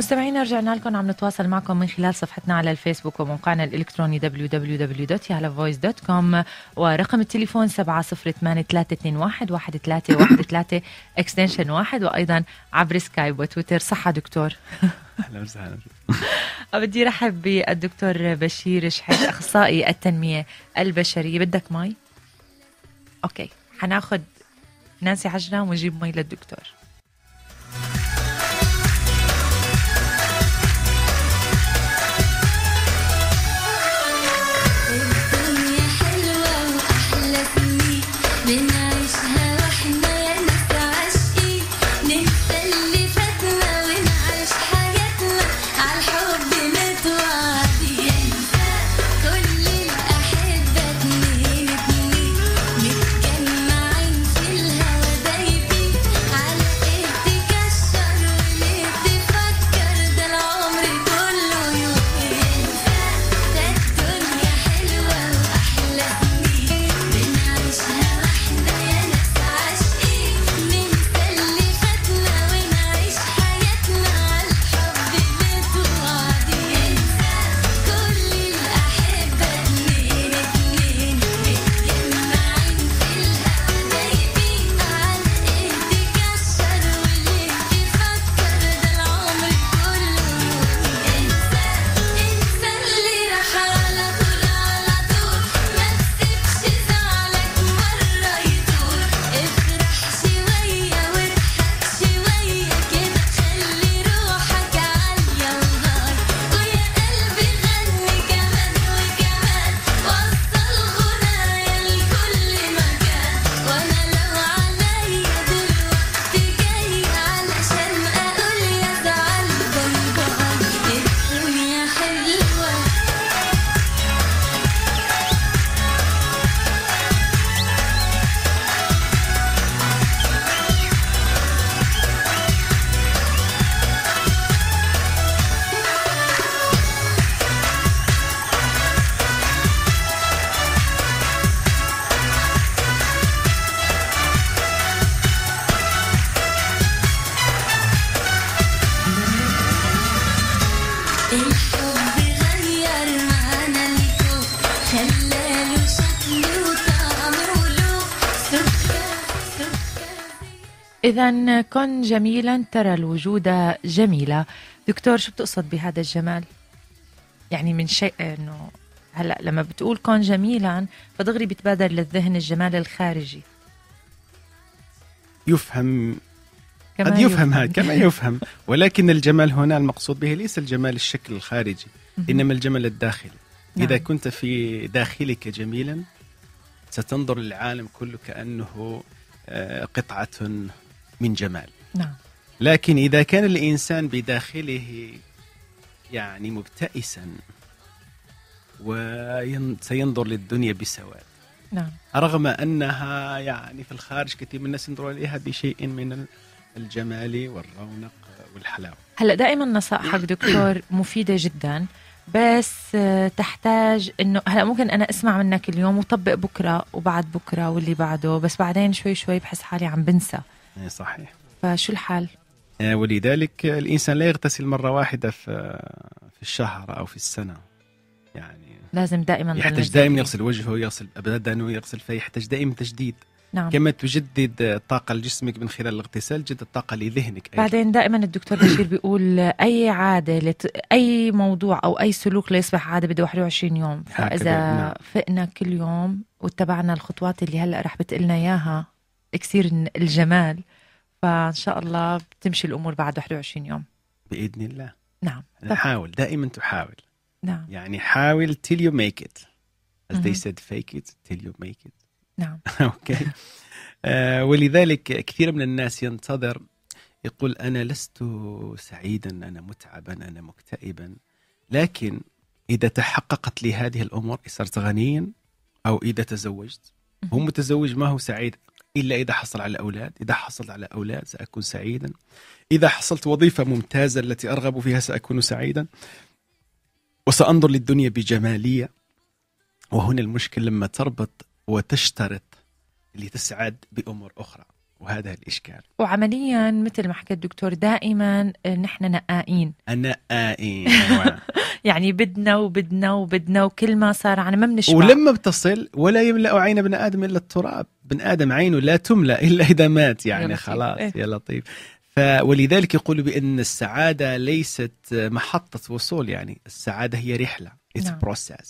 مستمعينا رجعنا لكم عم نتواصل معكم من خلال صفحتنا على الفيسبوك وموقعنا الالكتروني www.yalavoice.com ورقم التليفون 708321 اكستنشن 1 وايضا عبر سكايب وتويتر صحه دكتور اهلا وسهلا بدي رحب بالدكتور بشير شحيح اخصائي التنميه البشريه بدك مي اوكي حناخذ نانسي عجرم ونجيب مي للدكتور إذا كن جميلا ترى الوجود جميلة دكتور شو بتقصد بهذا الجمال؟ يعني من شيء إنه هلا لما بتقول كن جميلا فدغري بتبادر للذهن الجمال الخارجي يفهم كما قد يفهم هذا كما يفهم ولكن الجمال هنا المقصود به ليس الجمال الشكل الخارجي انما الجمال الداخلي نعم. اذا كنت في داخلك جميلا ستنظر للعالم كله كانه آه، قطعه من جمال نعم لكن إذا كان الإنسان بداخله يعني مبتئسا وسينظر للدنيا بسواد نعم رغم أنها يعني في الخارج كثير من الناس ينظروا إليها بشيء من الجمال والرونق والحلاوة هلا دائما نصائحك نعم. دكتور مفيدة جدا بس آه، تحتاج انه هلا ممكن انا اسمع منك اليوم وطبق بكره وبعد بكره واللي بعده بس بعدين شوي شوي بحس حالي عم بنسى اي صحيح فشو الحال؟ إيه، ولذلك الانسان لا يغتسل مره واحده في في الشهر او في السنه يعني لازم دائما يحتاج دائما يغسل وجهه يغسل بدنه يغسل فيحتاج دائما تجديد نعم. كما تجدد الطاقة لجسمك من خلال الاغتسال تجدد الطاقة لذهنك أيضا. بعدين دائما الدكتور بشير بيقول أي عادة لت... أي موضوع أو أي سلوك ليصبح عادة بده 21 يوم فإذا نعم. فقنا كل يوم واتبعنا الخطوات اللي هلأ رح بتقلنا إياها اكسير الجمال فان شاء الله بتمشي الامور بعد 21 يوم باذن الله نعم حاول دائما تحاول نعم يعني حاول till you make it as they said fake it till you make it نعم اوكي آه، ولذلك كثير من الناس ينتظر يقول انا لست سعيدا انا متعبا انا مكتئبا لكن اذا تحققت لي هذه الامور صرت غنيا او اذا تزوجت هو متزوج ما هو سعيد إلا إذا حصل على أولاد إذا حصلت على أولاد سأكون سعيدا إذا حصلت وظيفة ممتازة التي أرغب فيها سأكون سعيدا وسأنظر للدنيا بجمالية وهنا المشكل لما تربط وتشترط لتسعد بأمور أخرى وهذا الإشكال وعمليا مثل ما حكى الدكتور دائما آه، نحن نقائين نقائين نعم. يعني بدنا وبدنا وبدنا وكل ما صار عنا ما بنشبع ولما بتصل ولا يملأ عين ابن آدم إلا التراب ابن آدم عينه لا تملأ إلا إذا مات يعني خلاص يا لطيف إيه. ولذلك يقول بأن السعادة ليست محطة وصول يعني السعادة هي رحلة it's نعم. process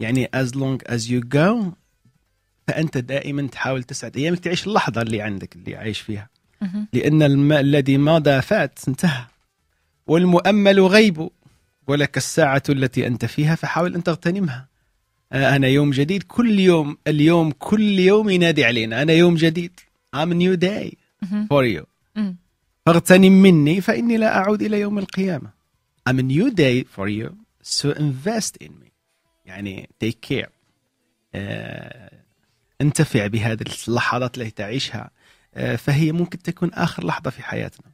يعني as long as you go فانت دائما تحاول تسعد ايامك تعيش اللحظه اللي عندك اللي عايش فيها لان الم... الذي ماذا فات انتهى والمؤمل غيب ولك الساعه التي انت فيها فحاول ان تغتنمها آه، انا يوم جديد كل يوم اليوم كل يوم ينادي علينا انا يوم جديد I'm a new day for you فاغتنم مني فاني لا اعود الى يوم القيامه I'm a new day for you so invest in me يعني take care آه، انتفع بهذه اللحظات التي تعيشها آه، فهي ممكن تكون آخر لحظة في حياتنا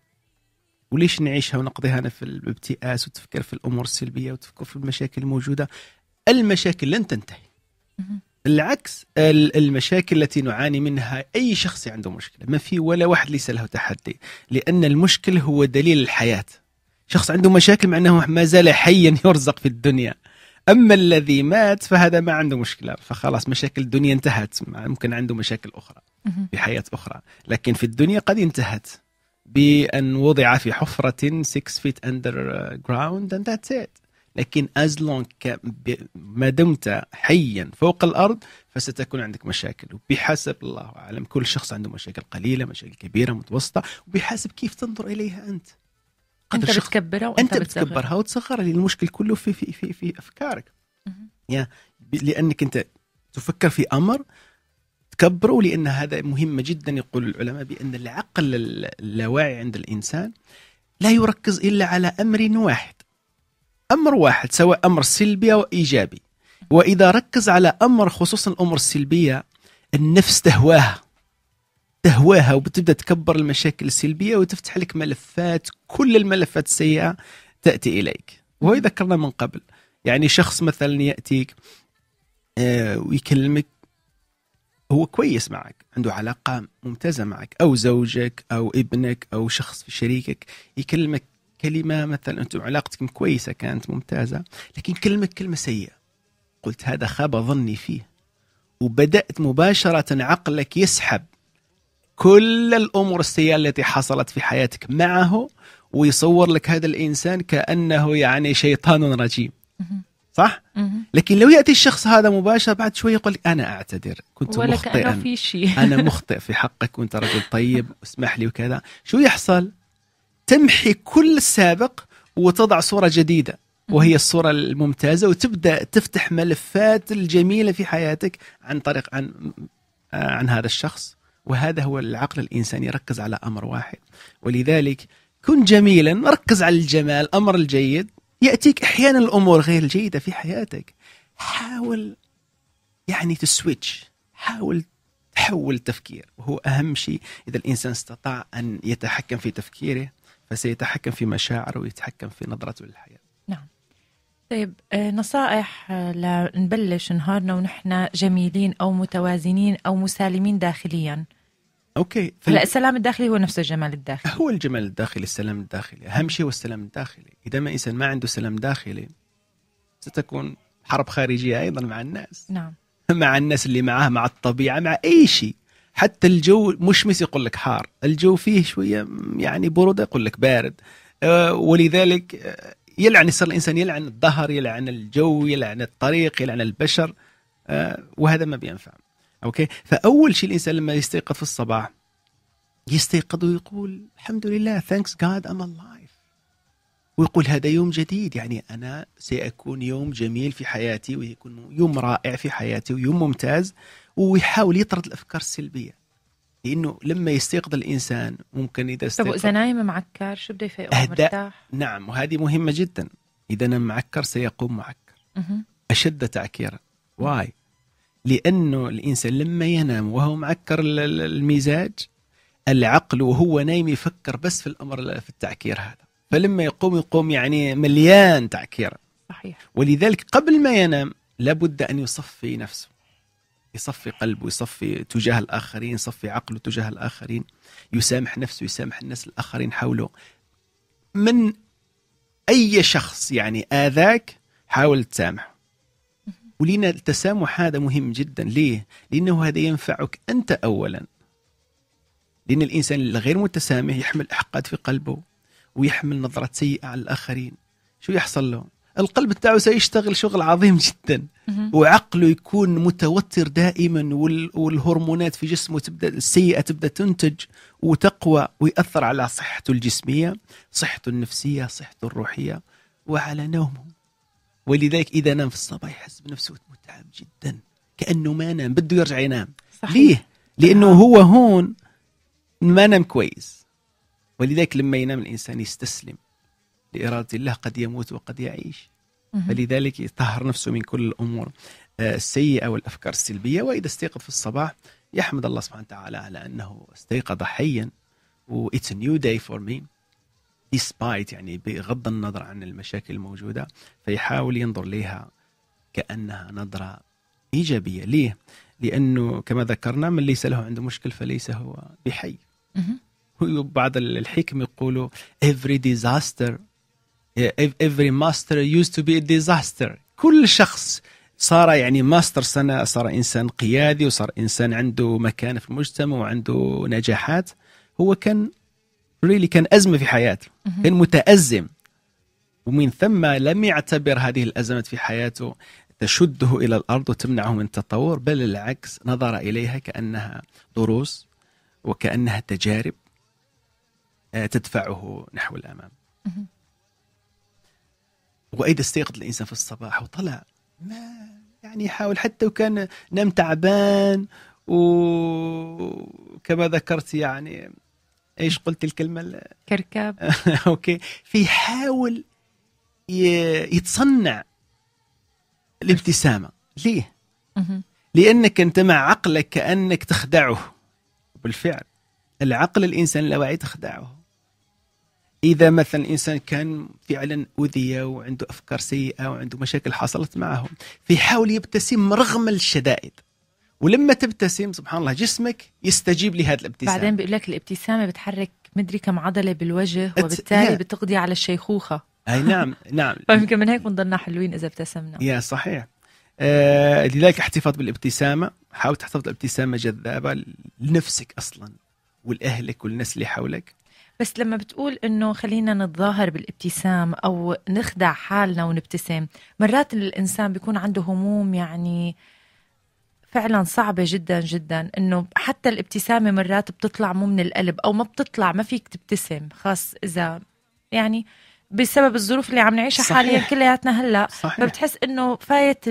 وليش نعيشها ونقضيها أنا في الابتئاس وتفكر في الأمور السلبية وتفكر في المشاكل الموجودة المشاكل لن تنتهي العكس المشاكل التي نعاني منها أي شخص عنده مشكلة ما في ولا واحد ليس له تحدي لأن المشكل هو دليل الحياة شخص عنده مشاكل مع أنه ما زال حيا يرزق في الدنيا اما الذي مات فهذا ما عنده مشكله فخلاص مشاكل الدنيا انتهت ممكن عنده مشاكل اخرى في حياه اخرى لكن في الدنيا قد انتهت بان وضع في حفره 6 فيت اندر جراوند اند ذاتس ات لكن از لونج ما دمت حيا فوق الارض فستكون عندك مشاكل وبحسب الله اعلم كل شخص عنده مشاكل قليله مشاكل كبيره متوسطه وبحسب كيف تنظر اليها انت قدر انت بتكبرها وانت انت بتكبرها, وتصغرها لان المشكل كله في في في, في افكارك يا لانك انت تفكر في امر تكبره لان هذا مهم جدا يقول العلماء بان العقل اللاواعي عند الانسان لا يركز الا على امر واحد امر واحد سواء امر سلبي او ايجابي واذا ركز على امر خصوصا الامور السلبيه النفس تهواها تهواها وبتبدا تكبر المشاكل السلبيه وتفتح لك ملفات كل الملفات السيئه تاتي اليك وهو ذكرنا من قبل يعني شخص مثلا ياتيك آه، ويكلمك هو كويس معك عنده علاقة ممتازة معك أو زوجك أو ابنك أو شخص في شريكك يكلمك كلمة مثلا أنتم علاقتكم كويسة كانت ممتازة لكن كلمك كلمة سيئة قلت هذا خاب ظني فيه وبدأت مباشرة عقلك يسحب كل الامور السيئه التي حصلت في حياتك معه ويصور لك هذا الانسان كانه يعني شيطان رجيم صح؟ لكن لو ياتي الشخص هذا مباشره بعد شوي يقول انا اعتذر كنت مخطئا انا انا مخطئ في حقك كنت رجل طيب اسمح لي وكذا شو يحصل؟ تمحي كل السابق وتضع صوره جديده وهي الصوره الممتازه وتبدا تفتح ملفات الجميله في حياتك عن طريق عن آه، عن هذا الشخص وهذا هو العقل الإنساني يركز على أمر واحد ولذلك كن جميلا ركز على الجمال الأمر الجيد يأتيك أحيانا الأمور غير الجيدة في حياتك حاول يعني تسويتش حاول تحول التفكير وهو أهم شيء إذا الإنسان استطاع أن يتحكم في تفكيره فسيتحكم في مشاعره ويتحكم في نظرته للحياة طيب آه، نصائح آه، لنبلش نهارنا ونحن جميلين او متوازنين او مسالمين داخليا اوكي هلا طيب. السلام الداخلي هو نفسه الجمال الداخلي هو الجمال الداخلي السلام الداخلي اهم شيء هو السلام الداخلي اذا ما انسان ما عنده سلام داخلي ستكون حرب خارجيه ايضا مع الناس نعم مع الناس اللي معاه مع الطبيعه مع اي شيء حتى الجو مشمس يقول لك حار الجو فيه شويه يعني بروده يقول لك بارد آه، ولذلك يلعن يصير الانسان يلعن الظهر يلعن الجو يلعن الطريق يلعن البشر آه، وهذا ما بينفع اوكي فاول شيء الانسان لما يستيقظ في الصباح يستيقظ ويقول الحمد لله ثانكس جاد ام الايف ويقول هذا يوم جديد يعني انا سيكون يوم جميل في حياتي ويكون يوم رائع في حياتي ويوم ممتاز ويحاول يطرد الافكار السلبيه لانه لما يستيقظ الانسان ممكن اذا استيقظ طب نايم معكر شو بده يفيقه مرتاح؟ نعم وهذه مهمه جدا اذا نام معكر سيقوم معكر مه. اشد تعكيرا واي لانه الانسان لما ينام وهو معكر المزاج العقل وهو نايم يفكر بس في الامر في التعكير هذا فلما يقوم يقوم يعني مليان تعكير صحيح ولذلك قبل ما ينام لابد ان يصفي نفسه يصفي قلبه يصفي تجاه الآخرين يصفي عقله تجاه الآخرين يسامح نفسه يسامح الناس الآخرين حوله من أي شخص يعني آذاك حاول تسامح ولينا التسامح هذا مهم جدا ليه؟ لأنه هذا ينفعك أنت أولا لأن الإنسان الغير متسامح يحمل إحقاد في قلبه ويحمل نظرة سيئة على الآخرين شو يحصل له؟ القلب تاعو سيشتغل شغل عظيم جدا وعقله يكون متوتر دائما والهرمونات في جسمه تبدا السيئه تبدا تنتج وتقوى ويأثر على صحته الجسميه، صحته النفسيه، صحته الروحيه وعلى نومه. ولذلك اذا نام في الصباح يحس بنفسه متعب جدا كانه ما نام بده يرجع ينام. صحيح. ليه؟ لانه آه. هو هون ما نام كويس. ولذلك لما ينام الانسان يستسلم لإرادة الله قد يموت وقد يعيش فلذلك يطهر نفسه من كل الأمور آه، السيئة والأفكار السلبية وإذا استيقظ في الصباح يحمد الله سبحانه وتعالى على أنه استيقظ حيا و it's a new day for me despite يعني بغض النظر عن المشاكل الموجودة فيحاول ينظر لها كأنها نظرة إيجابية ليه؟ لأنه كما ذكرنا من ليس له عنده مشكل فليس هو بحي بعض الحكم يقولوا every disaster every master used to be a disaster كل شخص صار يعني ماستر سنة صار إنسان قيادي وصار إنسان عنده مكانة في المجتمع وعنده نجاحات هو كان ريلي really كان أزمة في حياته كان متأزم ومن ثم لم يعتبر هذه الأزمات في حياته تشده إلى الأرض وتمنعه من التطور بل العكس نظر إليها كأنها دروس وكأنها تجارب آه، تدفعه نحو الأمام واذا استيقظ الانسان في الصباح وطلع ما يعني يحاول حتى وكان نام تعبان وكما ذكرت يعني ايش قلت الكلمه كركاب اوكي فيحاول يتصنع الابتسامه ليه لانك انت مع عقلك كانك تخدعه بالفعل العقل الانسان اللاواعي تخدعه اذا مثلا الانسان كان فعلا اذي وعنده افكار سيئه وعنده مشاكل حصلت معه فيحاول يبتسم رغم الشدائد ولما تبتسم سبحان الله جسمك يستجيب لهذا الابتسام بعدين بيقول لك الابتسامه بتحرك مدري كم عضله بالوجه وبالتالي بتقضي على الشيخوخه اي نعم نعم فيمكن من هيك بنضلنا حلوين اذا ابتسمنا يا صحيح آه لذلك احتفظ بالابتسامه حاول تحتفظ بابتسامه جذابه لنفسك اصلا ولاهلك والناس اللي حولك بس لما بتقول انه خلينا نتظاهر بالابتسام او نخدع حالنا ونبتسم مرات الانسان بيكون عنده هموم يعني فعلا صعبة جدا جدا انه حتى الابتسامة مرات بتطلع مو من القلب او ما بتطلع ما فيك تبتسم خاص اذا يعني بسبب الظروف اللي عم نعيشها صحيح. حاليا كلياتنا هلا صحيح. فبتحس انه فايت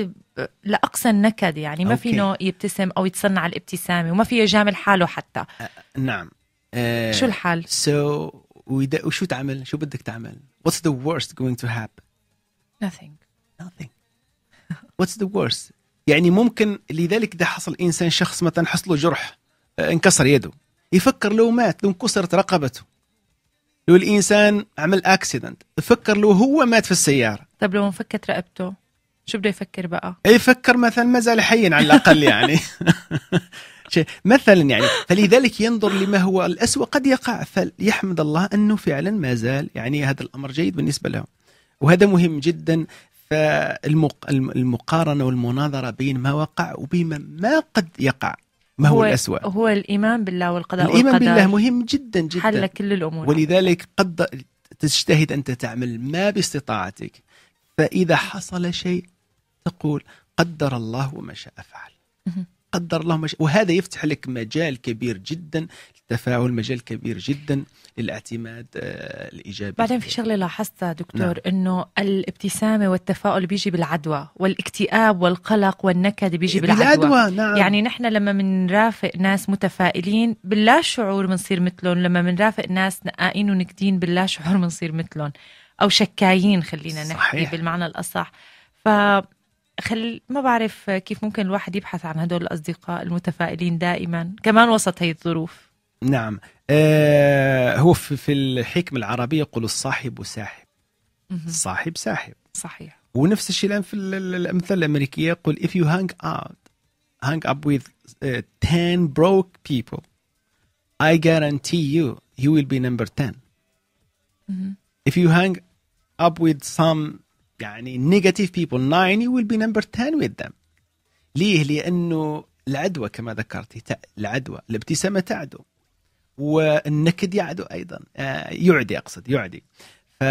لاقصى النكد يعني ما أوكي. فينه يبتسم او يتصنع الابتسامه وما فيه يجامل حاله حتى أه نعم آه، شو الحل؟ so so, وشو تعمل؟ شو بدك تعمل؟ What's the worst going to happen؟ Nothing. Nothing. What's the worst؟ يعني ممكن لذلك ده حصل انسان شخص مثلا حصل له جرح آه، انكسر يده يفكر لو مات لو انكسرت رقبته لو الانسان عمل اكسيدنت يفكر لو هو مات في السياره طب لو انفكت رقبته شو بده يفكر بقى؟ يفكر مثلا ما زال حيا على الاقل يعني مثلا يعني فلذلك ينظر لما هو الأسوأ قد يقع فليحمد الله أنه فعلا ما زال يعني هذا الأمر جيد بالنسبة لهم وهذا مهم جدا فالمقارنة والمناظرة بين ما وقع وبما ما قد يقع ما هو, هو الأسوأ هو الإيمان بالله والقضاء الإيمان والقدر بالله مهم جدا جدا حل كل الأمور ولذلك قد تجتهد أنت تعمل ما باستطاعتك فإذا حصل شيء تقول قدر الله وما شاء فعل قدر الله مش... وهذا يفتح لك مجال كبير جدا للتفاعل مجال كبير جدا للاعتماد آه، الايجابي بعدين في شغله لاحظتها دكتور نعم. انه الابتسامه والتفاؤل بيجي بالعدوى والاكتئاب والقلق والنكد بيجي بالعدوى, بالعدوى نعم. يعني نحن لما بنرافق ناس متفائلين باللا شعور بنصير مثلهم لما بنرافق ناس نقائين ونكدين باللا شعور بنصير مثلهم او شكايين خلينا نحكي بالمعنى الاصح ف خل ما بعرف كيف ممكن الواحد يبحث عن هدول الأصدقاء المتفائلين دائما كمان وسط هي الظروف نعم آه هو في, الحكم الحكمة العربية يقول الصاحب ساحب الصاحب ساحب صحيح ونفس الشيء الآن في الأمثلة الأمريكية يقول if you hang out hang up with 10 آه، broke people I guarantee you you will be number 10 if you hang up with some يعني النيجاتيف بيبل 9 will be number 10 with them ليه؟ لأنه العدوى كما ذكرت العدوى الابتسامة تعدو والنكد يعدو أيضا آه، يعدي أقصد يعدي ف...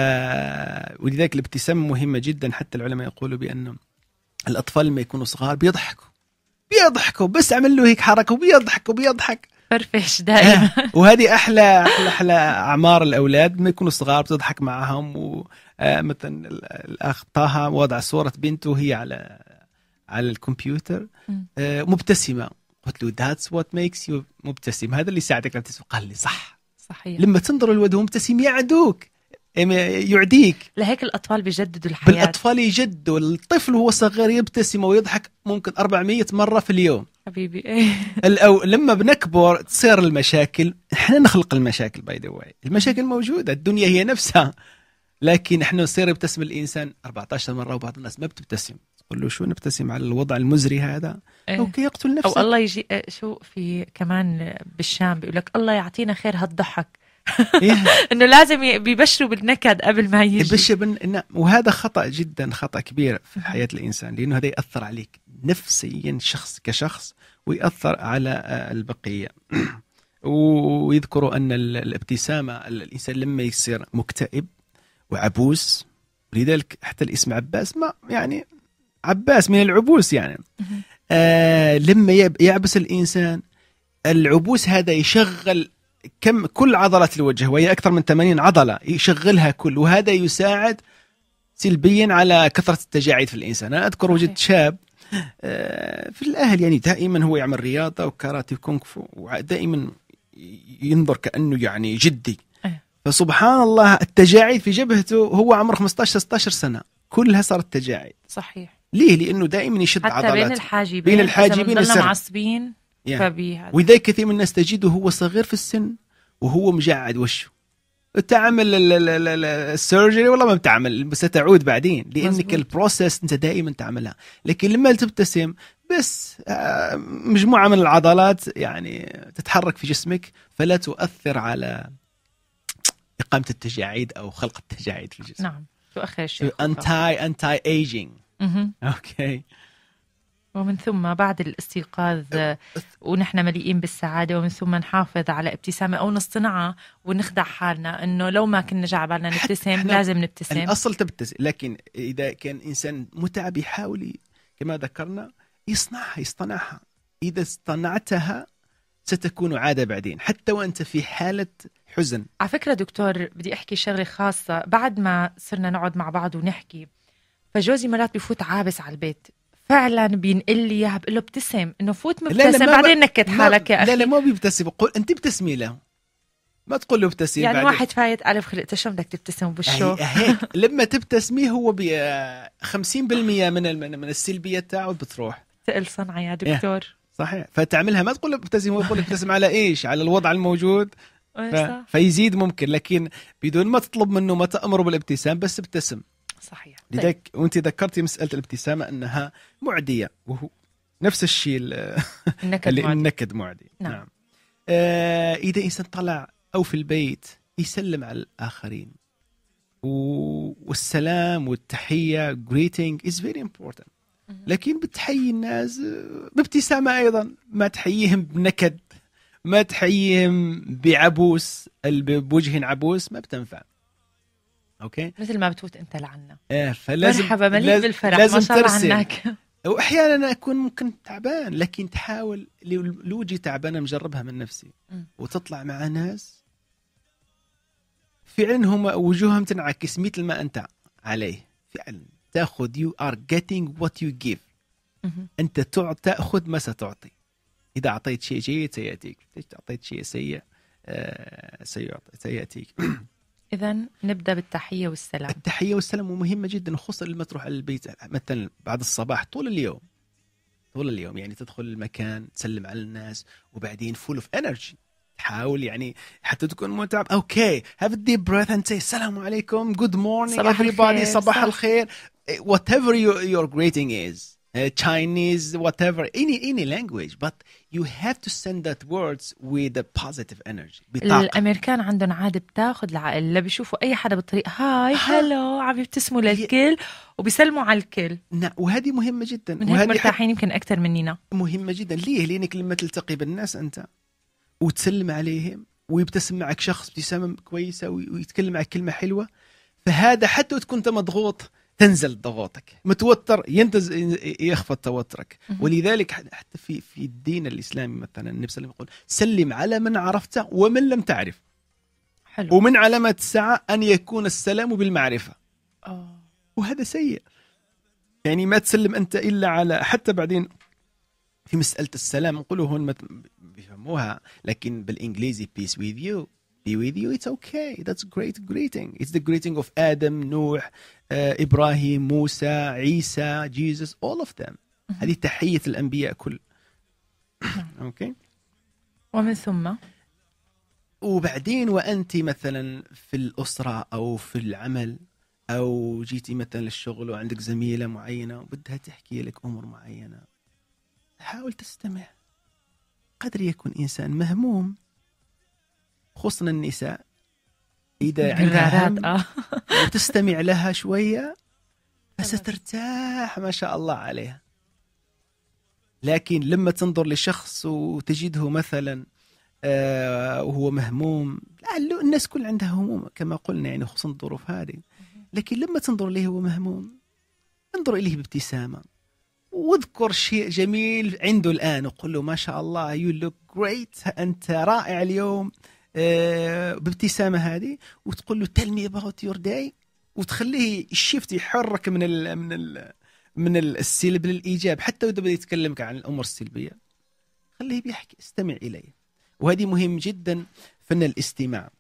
ولذلك الابتسامة مهمة جدا حتى العلماء يقولوا بأنه الأطفال لما يكونوا صغار بيضحكوا بيضحكوا بس عمل له هيك حركة وبيضحك وبيضحك فرفش آه، دائما وهذه احلى احلى احلى اعمار الاولاد لما يكونوا صغار بتضحك معهم و... آه، مثلا الاخ طه وضع صوره بنته هي على على الكمبيوتر آه، مبتسمه قلت له ذاتس وات ميكس يو مبتسم هذا اللي يساعدك على التسويق قال لي صح صحيح لما تنظر الولد وهو مبتسم يعدوك يعديك لهيك الاطفال بيجددوا الحياه بالاطفال يجدوا الطفل وهو صغير يبتسم ويضحك ممكن 400 مره في اليوم حبيبي إيه. او لما بنكبر تصير المشاكل احنا نخلق المشاكل باي ذا المشاكل موجوده الدنيا هي نفسها لكن احنا نصير يبتسم الانسان 14 مره وبعض الناس ما بتبتسم تقول له شو نبتسم على الوضع المزري هذا إيه. او كي يقتل نفسه او الله يجي إيه، شو في كمان بالشام بيقول لك الله يعطينا خير هالضحك إيه. انه لازم بيبشروا بالنكد قبل ما يجي يبشر بن... وهذا خطا جدا خطا كبير في حياه الانسان لانه هذا ياثر عليك نفسيا شخص كشخص ويأثر على آه، البقية ويذكروا أن الابتسامة الإنسان لما يصير مكتئب وعبوس ولذلك حتى الاسم عباس ما يعني عباس من العبوس يعني آه لما يعبس الانسان العبوس هذا يشغل كم كل عضلات الوجه وهي اكثر من 80 عضله يشغلها كل وهذا يساعد سلبيا على كثره التجاعيد في الانسان انا اذكر وجدت شاب آه، في الاهل يعني دائما هو يعمل رياضه وكاراتي وكونغ فو ودائما ينظر كانه يعني جدي فسبحان الله التجاعيد في جبهته هو عمره 15 16 سنه كلها صارت تجاعيد صحيح ليه لانه دائما يشد حتى عضلاته بين الحاجبين بين الحاجبين السر معصبين yeah. فبيهد. كثير من الناس تجده هو صغير في السن وهو مجعد وشه تعمل السيرجري والله ما بتعمل بس تعود بعدين لانك البروسيس انت دائما تعملها لكن لما تبتسم بس آه، مجموعه من العضلات يعني تتحرك في جسمك فلا تؤثر على اقامه التجاعيد او خلق التجاعيد في الجسم نعم شو آخر شيء انتاي انتاي ايجينج اوكي ومن ثم بعد الاستيقاظ أه، ونحن مليئين بالسعاده ومن ثم نحافظ على ابتسامه او نصطنعها ونخدع حالنا انه لو ما كنا جا بالنا نبتسم لازم نبتسم الاصل تبتسم لكن اذا كان انسان متعب يحاول كما ذكرنا يصنعها يصطنعها اذا اصطنعتها ستكون عادة بعدين حتى وأنت في حالة حزن على فكرة دكتور بدي أحكي شغلة خاصة بعد ما صرنا نقعد مع بعض ونحكي فجوزي مرات بفوت عابس على البيت فعلا بينقل لي اياها بقول له ابتسم انه فوت مبتسم لا لا بعدين نكت حالك يا اخي لا لا ما بيبتسم بقول انت ابتسمي له ما تقول له ابتسم يعني بعدين. واحد فايت ألف خلقته شو بدك تبتسم بوشه هيك لما تبتسمي هو ب 50% من من السلبيه تاعه بتروح تقل صنعه يا إيه. دكتور صحيح فتعملها ما تقول ابتسم يقول ابتسم على ايش على الوضع الموجود إيه، ف... فيزيد ممكن لكن بدون ما تطلب منه ما تامره بالابتسام بس ابتسم صحيح طيب. لذلك وانت ذكرتي مساله الابتسامه انها معديه وهو نفس الشيء النكد اللي معدي. النكد معدي نعم, نعم. آه اذا انسان طلع او في البيت يسلم على الاخرين والسلام والتحيه greeting is very important لكن بتحيي الناس بابتسامه ايضا ما تحييهم بنكد ما تحييهم بعبوس بوجه عبوس ما بتنفع اوكي مثل ما بتفوت انت لعنا ايه فلازم مرحبا مليء بالفرح لازم ما شاء الله عنك واحيانا اكون ممكن تعبان لكن تحاول لوجي تعبانه مجربها من نفسي م. وتطلع مع ناس فعلا هم وجوههم تنعكس مثل ما انت عليه فعلا تاخذ يو ار getting وات يو جيف انت تاخذ ما ستعطي اذا اعطيت شيء جيد سياتيك اذا اعطيت شيء سيء آه، سيعطي سياتيك اذا نبدا بالتحيه والسلام التحيه والسلام مهمه جدا خصوصا لما تروح على البيت مثلا بعد الصباح طول اليوم طول اليوم يعني تدخل المكان تسلم على الناس وبعدين فول اوف انرجي تحاول يعني حتى تكون متعب اوكي هاف ديب بريث اند سي السلام عليكم جود مورنينج صباح الخير. صباح الخير whatever your, your greeting is, uh, Chinese, whatever, any any language, but you have to send that words with a positive energy. الامريكان عندهم عاده بتاخذ العقل اللي بيشوفوا اي حدا بالطريق هاي هلو عم يبتسموا للكل وبيسلموا على الكل نعم وهذه مهمه جدا وهذه مرتاحين يمكن اكثر مننا مهمه جدا ليه لانك لما تلتقي بالناس انت وتسلم عليهم ويبتسم معك شخص ابتسامه كويسه ويتكلم معك كلمه حلوه فهذا حتى وتكون انت مضغوط تنزل ضغوطك متوتر ينتز يخفض توترك ولذلك حتى في في الدين الاسلامي مثلا النبي صلى الله عليه وسلم يقول سلم على من عرفته ومن لم تعرف حلو. ومن علامات الساعه ان يكون السلام بالمعرفه أوه. وهذا سيء يعني ما تسلم انت الا على حتى بعدين في مساله السلام نقولوا هون بيفهموها لكن بالانجليزي بيس ويذ يو be with you, it's okay. That's a great greeting. It's the greeting of Adam, nuh uh, Ibrahim, Musa, Isa, Jesus, all of them. Mm-hmm. هذه تحية الأنبياء كل. okay. ومن ثم وبعدين وأنت مثلا في الأسرة أو في العمل أو جيتي مثلا للشغل وعندك زميلة معينة وبدها تحكي لك أمور معينة حاول تستمع قدر يكون إنسان مهموم خصنا النساء إذا عندها آه. تستمع لها شوية فسترتاح ما شاء الله عليها لكن لما تنظر لشخص وتجده مثلا آه، وهو مهموم لعله الناس كل عندها هموم كما قلنا يعني خصوصا الظروف هذه لكن لما تنظر اليه وهو مهموم انظر اليه بابتسامه واذكر شيء جميل عنده الان وقل له ما شاء الله يو لوك جريت انت رائع اليوم آه، بابتسامه هذه وتقول له تيل مي اباوت يور داي وتخليه الشيفت يحرك من الـ من الـ من السلب للايجاب حتى اذا بدا يتكلمك عن الامور السلبيه خليه بيحكي استمع اليه وهذه مهم جدا فن الاستماع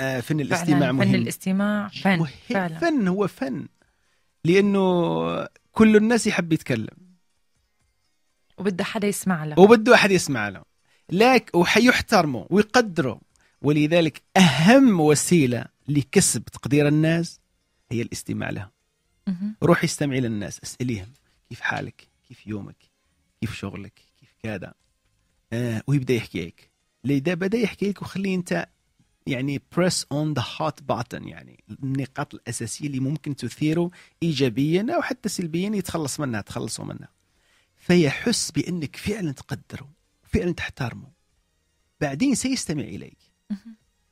آه فن الاستماع فعلاً مهم فن الاستماع فن فعلا. فن هو فن لانه كل الناس يحب يتكلم وبده حدا يسمع له وبده احد يسمع له لك وحيحترموا ويقدروا ولذلك أهم وسيلة لكسب تقدير الناس هي الاستماع لها روحي استمعي للناس اسأليهم كيف حالك كيف يومك كيف شغلك كيف كذا آه ويبدا يحكي لك اذا بدا يحكي لك وخلي انت يعني بريس اون ذا هوت باتن يعني النقاط الاساسيه اللي ممكن تثيره ايجابيا او حتى سلبيا يتخلص منها تخلصوا منها فيحس بانك فعلا تقدره فعلا تحترمه بعدين سيستمع اليك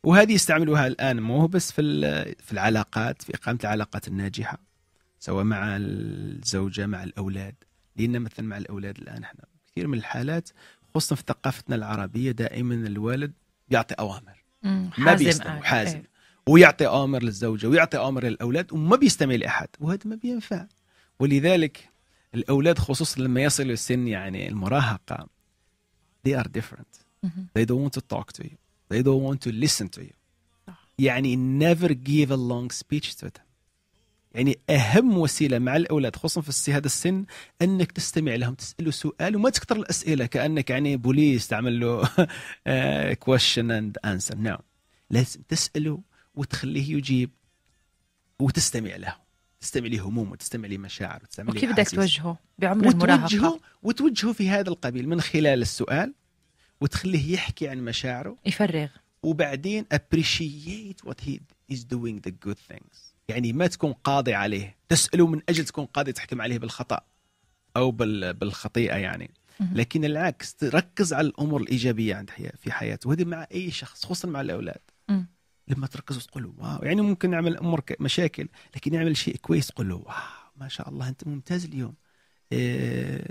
وهذه يستعملوها الان مو بس في في العلاقات في اقامه العلاقات الناجحه سواء مع الزوجه مع الاولاد لان مثلا مع الاولاد الان احنا كثير من الحالات خصوصا في ثقافتنا العربيه دائما الوالد يعطي اوامر ما بيستمع حازم إيه. ويعطي اوامر للزوجه ويعطي اوامر للاولاد وما بيستمع لاحد وهذا ما بينفع ولذلك الاولاد خصوصا لما يصلوا سن يعني المراهقه they are different mm-hmm. they don't want to talk to you they don't want to listen to you ah. يعني never give a long speech to them يعني اهم وسيله مع الاولاد خصوصا في هذا السن انك تستمع لهم تساله سؤال وما تكثر الاسئله كانك يعني بوليس تعمل له كويشن اند انسر نو لازم تساله وتخليه يجيب وتستمع له تستمع لهموم وتستمع لمشاعر وتستمع ليه وكيف بدك توجهه بعمر المراهقه وتوجهه وتوجهه في هذا القبيل من خلال السؤال وتخليه يحكي عن مشاعره يفرغ وبعدين appreciate what he is doing the good things يعني ما تكون قاضي عليه تسأله من أجل تكون قاضي تحكم عليه بالخطأ أو بالخطيئة يعني لكن العكس تركز على الأمور الإيجابية عند في حياته وهذه مع أي شخص خصوصا مع الأولاد لما تركز تقولوا واو يعني ممكن نعمل امور مشاكل لكن نعمل شيء كويس تقول واو ما شاء الله انت ممتاز اليوم آه،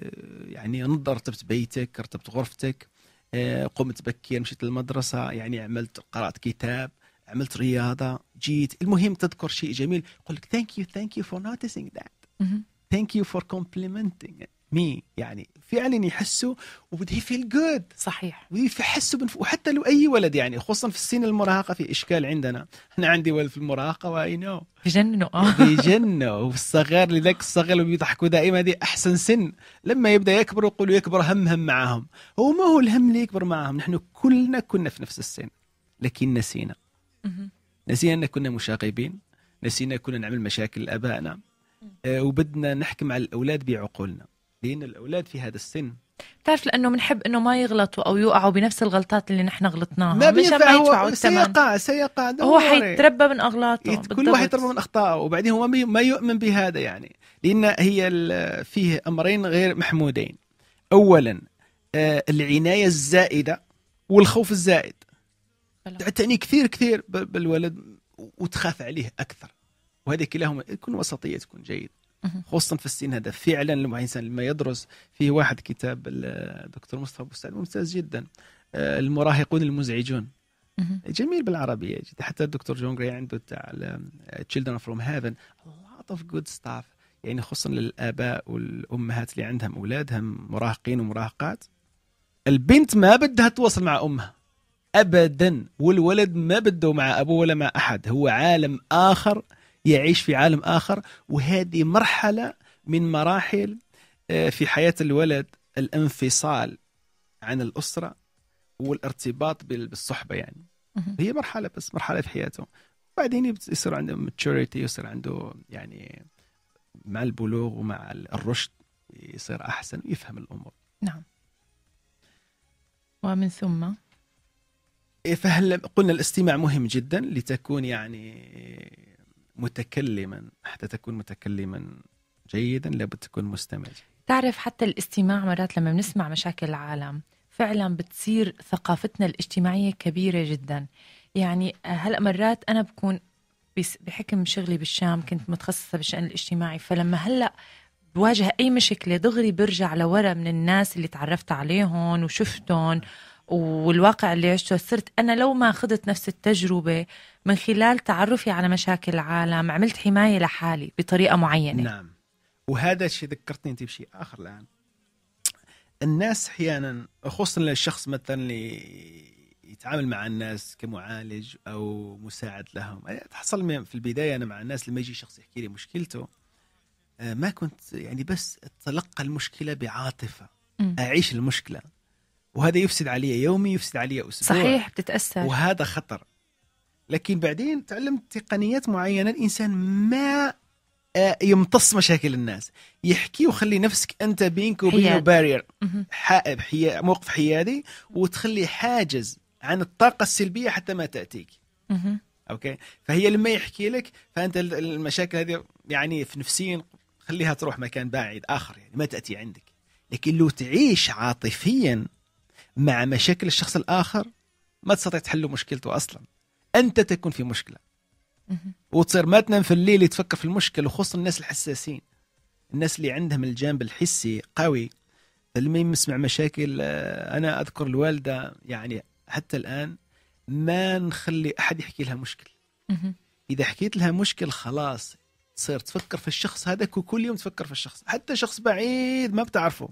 يعني نظر رتبت بيتك رتبت غرفتك آه، قمت بكير مشيت للمدرسه يعني عملت قرات كتاب عملت رياضه جيت المهم تذكر شيء جميل يقول لك ثانك يو ثانك يو فور that ذات ثانك يو فور it مي يعني فعلا يحسوا وبده فيل جود صحيح ويحسوا بنف... وحتى لو اي ولد يعني خصوصا في السن المراهقه في اشكال عندنا انا عندي ولد في المراهقه واي نو بجنوا اه بجنوا والصغار ذاك الصغير اللي بيضحكوا دائما دي احسن سن لما يبدا يكبر يقولوا يكبر هم هم معاهم هو ما هو الهم اللي يكبر معاهم نحن كلنا كنا في نفس السن لكن نسينا نسينا ان كنا مشاغبين نسينا كنا نعمل مشاكل لابائنا آه، وبدنا نحكم على الاولاد بعقولنا لان الاولاد في هذا السن بتعرف لانه بنحب انه ما يغلطوا او يوقعوا بنفس الغلطات اللي نحن غلطناها ما بينفع هو سيقع سيقع هو حيتربى من اغلاطه كل واحد يتربى من اخطائه وبعدين هو ما يؤمن بهذا يعني لان هي فيه امرين غير محمودين اولا آه، العنايه الزائده والخوف الزائد تعتني كثير كثير بالولد وتخاف عليه اكثر وهذا كلاهما تكون وسطيه تكون جيد خصوصا في السن هذا فعلا الانسان لما يدرس فيه واحد كتاب الدكتور مصطفى بوستعد ممتاز جدا آه، المراهقون المزعجون جميل بالعربيه حتى الدكتور جون جراي عنده تاع تشيلدرن فروم هيفن لوت اوف جود ستاف يعني خصوصا للاباء والامهات اللي عندهم اولادهم مراهقين ومراهقات البنت ما بدها تواصل مع امها ابدا والولد ما بده مع ابوه ولا مع احد هو عالم اخر يعيش في عالم آخر وهذه مرحلة من مراحل آه، في حياة الولد الانفصال عن الأسرة والارتباط بالصحبة يعني هي مرحلة بس مرحلة في حياته بعدين يصير عنده ماتشوريتي يصير عنده يعني مع البلوغ ومع الرشد يصير أحسن ويفهم الأمور نعم ومن ثم إيه، فهل قلنا الاستماع مهم جدا لتكون يعني متكلما حتى تكون متكلما جيدا لابد تكون مستمع تعرف حتى الاستماع مرات لما بنسمع مشاكل العالم فعلا بتصير ثقافتنا الاجتماعية كبيرة جدا يعني آه، هلأ مرات أنا بكون بحكم شغلي بالشام كنت متخصصة بالشأن الاجتماعي فلما هلأ بواجه أي مشكلة دغري برجع لورا من الناس اللي تعرفت عليهم وشفتهم والواقع اللي عشته صرت أنا لو ما أخذت نفس التجربة من خلال تعرفي على مشاكل العالم عملت حماية لحالي بطريقة معينة نعم وهذا الشيء ذكرتني أنت بشيء آخر الآن الناس أحيانا خصوصا للشخص مثلا اللي يتعامل مع الناس كمعالج أو مساعد لهم يعني تحصل في البداية أنا مع الناس لما يجي شخص يحكي لي مشكلته آه، ما كنت يعني بس اتلقى المشكله بعاطفه اعيش المشكله وهذا يفسد علي يومي يفسد علي اسبوعي صحيح بتتاثر وهذا خطر لكن بعدين تعلمت تقنيات معينه الانسان ما آه، يمتص مشاكل الناس يحكي وخلي نفسك انت بينك وبينه بارير حائب حي... موقف حيادي وتخلي حاجز عن الطاقه السلبيه حتى ما تاتيك مه. اوكي فهي لما يحكي لك فانت المشاكل هذه يعني في نفسيا خليها تروح مكان بعيد اخر يعني ما تاتي عندك لكن لو تعيش عاطفيا مع مشاكل الشخص الآخر ما تستطيع تحل مشكلته أصلا أنت تكون في مشكلة وتصير ما تنام في الليل تفكر في المشكل وخصوصا الناس الحساسين الناس اللي عندهم الجانب الحسي قوي لما يسمع مشاكل آه، أنا أذكر الوالدة يعني حتى الآن ما نخلي أحد يحكي لها مشكل إذا حكيت لها مشكل خلاص تصير تفكر في الشخص هذا وكل يوم تفكر في الشخص حتى شخص بعيد ما بتعرفه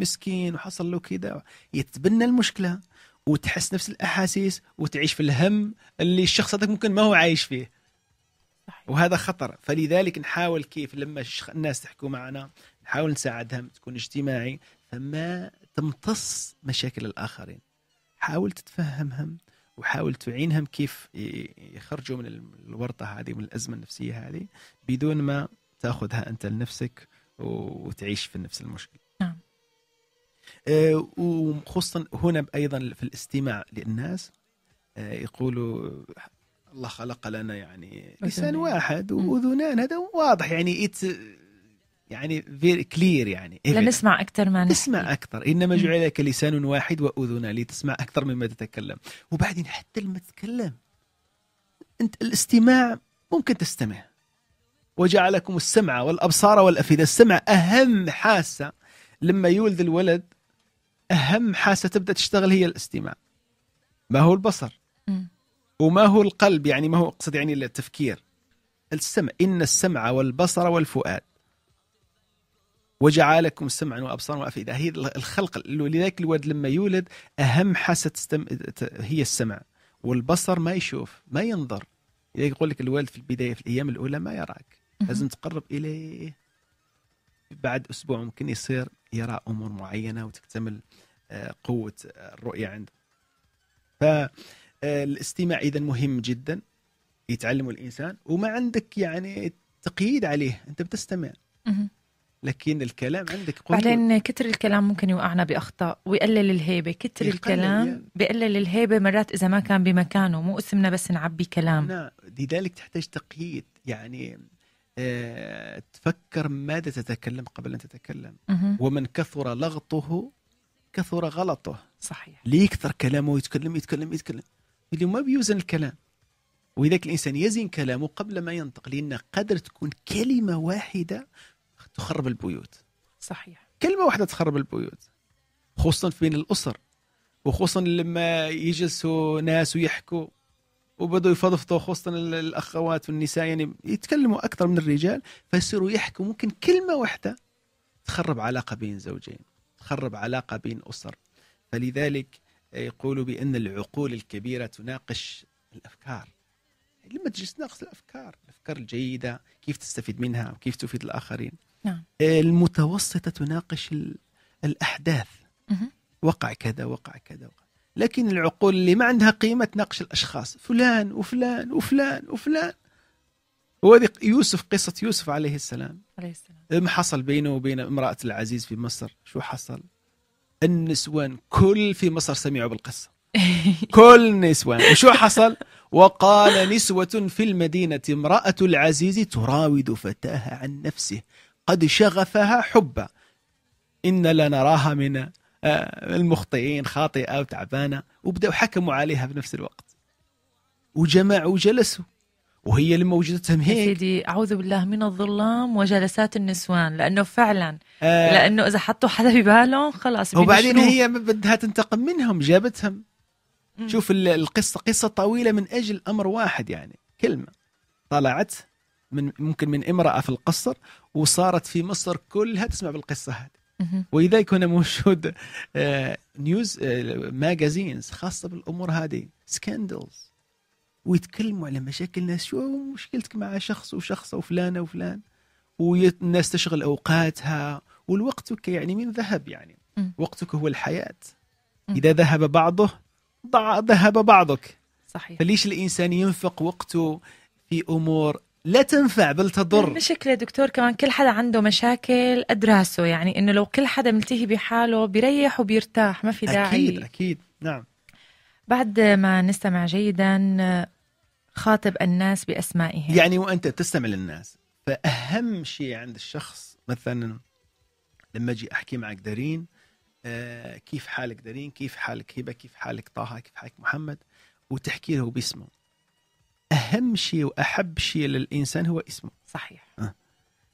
مسكين وحصل له كذا يتبنى المشكله وتحس نفس الاحاسيس وتعيش في الهم اللي الشخص هذاك ممكن ما هو عايش فيه وهذا خطر فلذلك نحاول كيف لما الناس تحكوا معنا نحاول نساعدهم تكون اجتماعي فما تمتص مشاكل الاخرين حاول تتفهمهم وحاول تعينهم كيف يخرجوا من الورطه هذه من الازمه النفسيه هذه بدون ما تاخذها انت لنفسك وتعيش في نفس المشكله آه، وخصوصا هنا ايضا في الاستماع للناس آه، يقولوا الله خلق لنا يعني لسان إيه. واحد واذنان هذا واضح يعني ات يعني فيري كلير يعني لنسمع اكثر إيه. ما نسمع اكثر انما جعل لك لسان واحد واذنان لتسمع اكثر مما تتكلم وبعدين حتى لما تتكلم انت الاستماع ممكن تستمع وجعلكم السمع والابصار والافئده السمع اهم حاسه لما يولد الولد اهم حاسه تبدا تشتغل هي الاستماع ما هو البصر وما هو القلب يعني ما هو اقصد يعني التفكير السمع ان السمع والبصر والفؤاد وجعلكم سمعا وابصارا وافئده هي الخلق لذلك الولد لما يولد اهم حاسه تستم... هي السمع والبصر ما يشوف ما ينظر يقول لك الولد في البدايه في الايام الاولى ما يراك لازم تقرب اليه بعد اسبوع ممكن يصير يرى امور معينه وتكتمل آه، قوه الرؤيه عنده آه، فالاستماع اذا مهم جدا يتعلم الانسان وما عندك يعني تقييد عليه انت بتستمع لكن الكلام عندك قوة بعدين كتر الكلام ممكن يوقعنا باخطاء ويقلل الهيبه كتر الكلام يعني. بيقلل الهيبه مرات اذا ما كان بمكانه مو اسمنا بس نعبي كلام نعم. لذلك تحتاج تقييد يعني آه، تفكر ماذا تتكلم قبل ان تتكلم ومن كثر لغطه كثر غلطه صحيح اللي يكثر كلامه يتكلم يتكلم يتكلم اللي ما بيوزن الكلام وذاك الانسان يزن كلامه قبل ما ينطق لان قدر تكون كلمه واحده تخرب البيوت صحيح كلمه واحده تخرب البيوت خصوصا بين الاسر وخصوصا لما يجلسوا ناس ويحكوا وبدوا يفضفضوا خصوصا الاخوات والنساء يعني يتكلموا اكثر من الرجال فيصيروا يحكوا ممكن كلمه واحده تخرب علاقه بين زوجين تخرب علاقه بين اسر فلذلك آه، يقولوا بان العقول الكبيره تناقش الافكار لما تجي تناقش الافكار الافكار الجيده كيف تستفيد منها وكيف تفيد الاخرين نعم. آه، المتوسطه تناقش الاحداث وقع كذا وقع كذا لكن العقول اللي ما عندها قيمة تناقش الأشخاص فلان وفلان وفلان وفلان وهذه يوسف قصة يوسف عليه السلام عليه السلام ما حصل بينه وبين امرأة العزيز في مصر شو حصل النسوان كل في مصر سمعوا بالقصة كل النسوان وشو حصل وقال نسوة في المدينة امرأة العزيز تراود فتاها عن نفسه قد شغفها حبا إن لنراها من آه، المخطئين خاطئه وتعبانه وبداوا حكموا عليها في نفس الوقت وجمعوا وجلسوا وهي اللي موجودتهم هيك سيدي اعوذ بالله من الظلام وجلسات النسوان لانه فعلا آه لانه اذا حطوا حدا ببالهم خلاص وبعدين هي بدها تنتقم منهم جابتهم م. شوف القصه قصه طويله من اجل امر واحد يعني كلمه طلعت من ممكن من امراه في القصر وصارت في مصر كلها تسمع بالقصه هذه واذا يكون موجود نيوز آه، ماجازينز آه، خاصه بالامور هذه سكاندلز ويتكلموا على مشاكل الناس شو مشكلتك مع شخص وشخص وفلانه وفلان والناس تشغل اوقاتها والوقت يعني من ذهب يعني وقتك هو الحياه اذا ذهب بعضه ضع ذهب بعضك صحيح فليش الانسان ينفق وقته في امور لا تنفع بل تضر المشكله دكتور كمان كل حدا عنده مشاكل ادراسه يعني انه لو كل حدا ملتهي بحاله بيريح وبيرتاح ما في داعي اكيد اكيد نعم بعد ما نستمع جيدا خاطب الناس باسمائهم يعني وانت تستمع للناس فاهم شيء عند الشخص مثلا لما اجي احكي معك دارين آه كيف حالك دارين كيف حالك هبه كيف حالك طه كيف حالك محمد وتحكي له باسمه اهم شيء واحب شيء للانسان هو اسمه صحيح أه.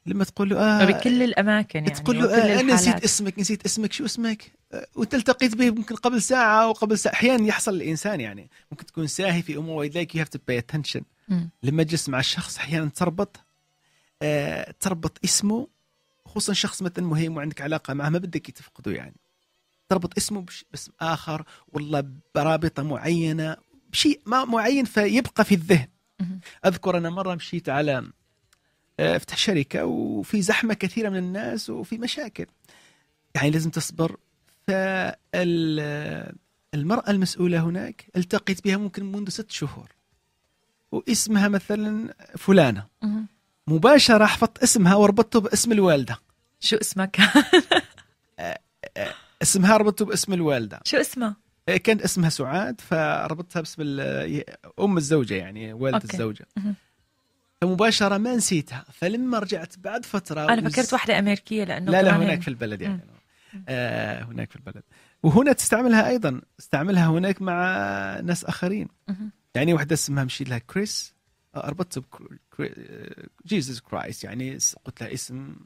لما تقول له آه بكل الاماكن يعني تقول له آه انا نسيت اسمك نسيت اسمك شو اسمك آه وانت التقيت به ممكن قبل ساعه وقبل ساعه احيانا يحصل الانسان يعني ممكن تكون ساهي في امور لايك يو هاف تو باي اتنشن لما تجلس مع الشخص احيانا تربط آه تربط اسمه خصوصا شخص مثلا مهم وعندك علاقه معه ما بدك تفقده يعني تربط اسمه باسم اخر والله برابطه معينه شيء ما معين فيبقى في الذهن اذكر انا مره مشيت على آه، افتح شركه وفي زحمه كثيره من الناس وفي مشاكل يعني لازم تصبر فالمراه المسؤوله هناك التقيت بها ممكن منذ ست شهور واسمها مثلا فلانه مباشره حفظت اسمها وربطته باسم الوالده شو اسمك آه، آه، اسمها ربطته باسم الوالده شو اسمها إيه، كان اسمها سعاد فربطتها باسم ام الزوجه يعني والده أوكي. الزوجه فمباشره ما نسيتها فلما رجعت بعد فتره انا فكرت واحده امريكيه لانه لا لا هناك في البلد يعني آه هناك في البلد وهنا تستعملها ايضا استعملها هناك مع ناس اخرين مم. يعني واحده اسمها مشيت لها كريس اربطت جيسس كرايس يعني قلت لها اسم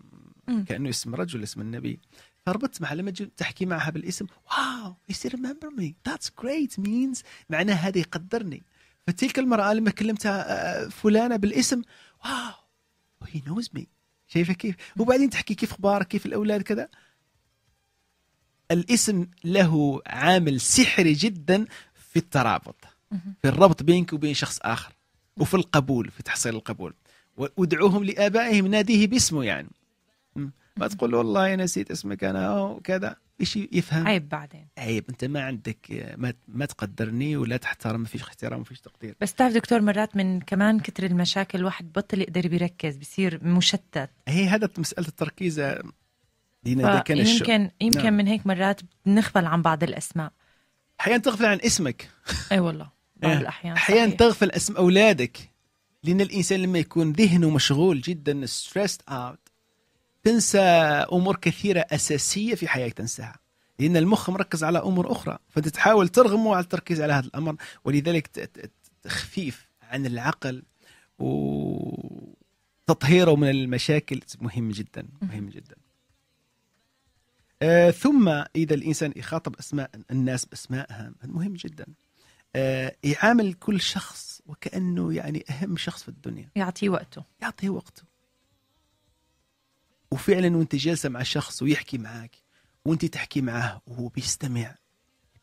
كانه اسم رجل اسم النبي فربطت معها لما تجي تحكي معها بالاسم واو wow, he remember me that's great means معناه هذا يقدرني فتلك المرأة لما كلمتها آه، آه، فلانة بالاسم واو هي نوز مي شايفة كيف وبعدين تحكي كيف اخبارك كيف الاولاد كذا الاسم له عامل سحري جدا في الترابط في الربط بينك وبين شخص اخر وفي القبول في تحصيل القبول وادعوهم لابائهم ناديه باسمه يعني ما تقول له والله نسيت اسمك انا وكذا ايش يفهم عيب بعدين عيب انت ما عندك ما, ما تقدرني ولا تحترم ما فيش احترام ما فيش تقدير بس تعرف دكتور مرات من كمان كثر المشاكل الواحد بطل يقدر يركز بصير مشتت هي هذا مساله التركيز دينا ده كان يمكن الشو. يمكن نعم. من هيك مرات بنغفل عن بعض الاسماء احيانا تغفل عن اسمك اي والله بعض إيه. الاحيان احيانا تغفل اسم اولادك لان الانسان لما يكون ذهنه مشغول جدا ستريسد اوت تنسى امور كثيره اساسيه في حياتك تنساها لان المخ مركز على امور اخرى فانت تحاول ترغمه على التركيز على هذا الامر ولذلك تخفيف عن العقل وتطهيره من المشاكل مهم جدا مهم جدا آه ثم اذا الانسان يخاطب اسماء الناس باسمائها مهم جدا آه يعامل كل شخص وكانه يعني اهم شخص في الدنيا يعطيه وقته يعطيه وقته وفعلا وانت جالسه مع شخص ويحكي معك وانت تحكي معه وهو بيستمع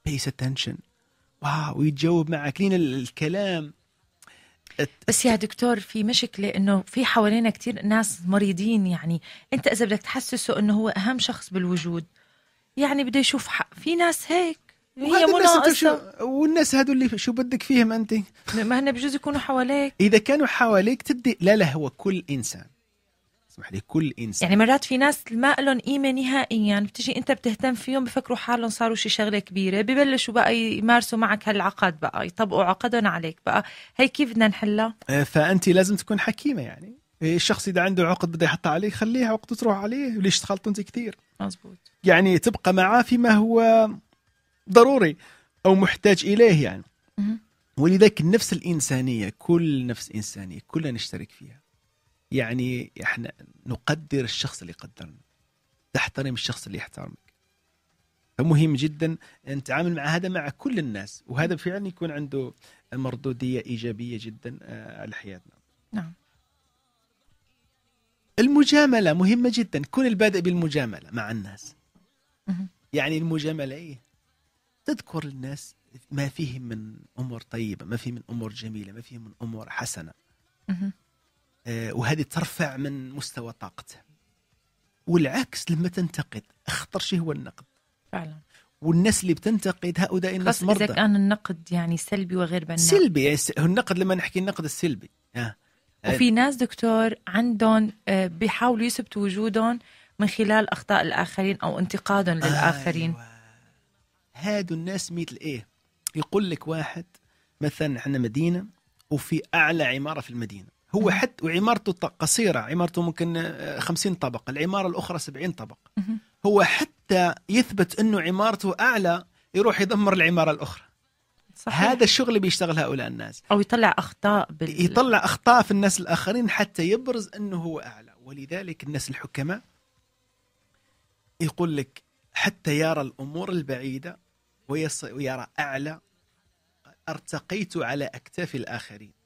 بيس اتنشن واو ويتجاوب معك لين الكلام بس يا دكتور في مشكلة إنه في حوالينا كثير ناس مريضين يعني أنت إذا بدك تحسسه إنه هو أهم شخص بالوجود يعني بده يشوف حق في ناس هيك هي مو ناقصة والناس هذول اللي شو بدك فيهم أنت ما هن بجوز يكونوا حواليك إذا كانوا حواليك تدي لا لا هو كل إنسان اسمح لي كل انسان يعني مرات في ناس ما لهم قيمه نهائيا بتجي انت بتهتم فيهم بفكروا حالهم صاروا شي شغله كبيره ببلشوا بقى يمارسوا معك هالعقد بقى يطبقوا عقدهم عليك بقى هي كيف بدنا نحلها آه، فانت لازم تكون حكيمه يعني إيه، الشخص اذا عنده عقد بده يحطها عليه خليها عقده تروح عليه ليش تخلطوا انت كثير مزبوط يعني تبقى معاه فيما هو ضروري او محتاج اليه يعني ولذلك النفس الانسانيه كل نفس انسانيه كلنا نشترك فيها يعني احنا نقدر الشخص اللي قدرنا تحترم الشخص اللي يحترمك فمهم جدا ان نتعامل مع هذا مع كل الناس وهذا فعلا يكون عنده مردودية إيجابية جدا آه، على حياتنا نعم المجاملة مهمة جدا كون البادئ بالمجاملة مع الناس يعني المجاملة إيه تذكر الناس ما فيهم من أمور طيبة ما فيهم من أمور جميلة ما فيهم من أمور حسنة آه، وهذه ترفع من مستوى طاقته والعكس لما تنتقد اخطر شيء هو النقد فعلا والناس اللي بتنتقد هؤلاء الناس مرضى اذا كان النقد يعني سلبي وغير بناء سلبي يعني النقد لما نحكي النقد السلبي آه. وفي ناس دكتور عندهم آه، بيحاولوا يثبتوا وجودهم من خلال اخطاء الاخرين او انتقادهم للاخرين آه أيوة. هادو الناس مثل ايه يقول لك واحد مثلا احنا مدينه وفي اعلى عماره في المدينه هو حتى وعمارته قصيره عمارته ممكن 50 آه، طبق العماره الاخرى 70 طبق هو حتى يثبت انه عمارته اعلى يروح يدمر العماره الاخرى صحيح. هذا الشغل اللي بيشتغل هؤلاء الناس او يطلع اخطاء بال... يطلع اخطاء في الناس الاخرين حتى يبرز انه هو اعلى ولذلك الناس الحكماء يقول لك حتى يرى الامور البعيده ويرى اعلى ارتقيت على اكتاف الاخرين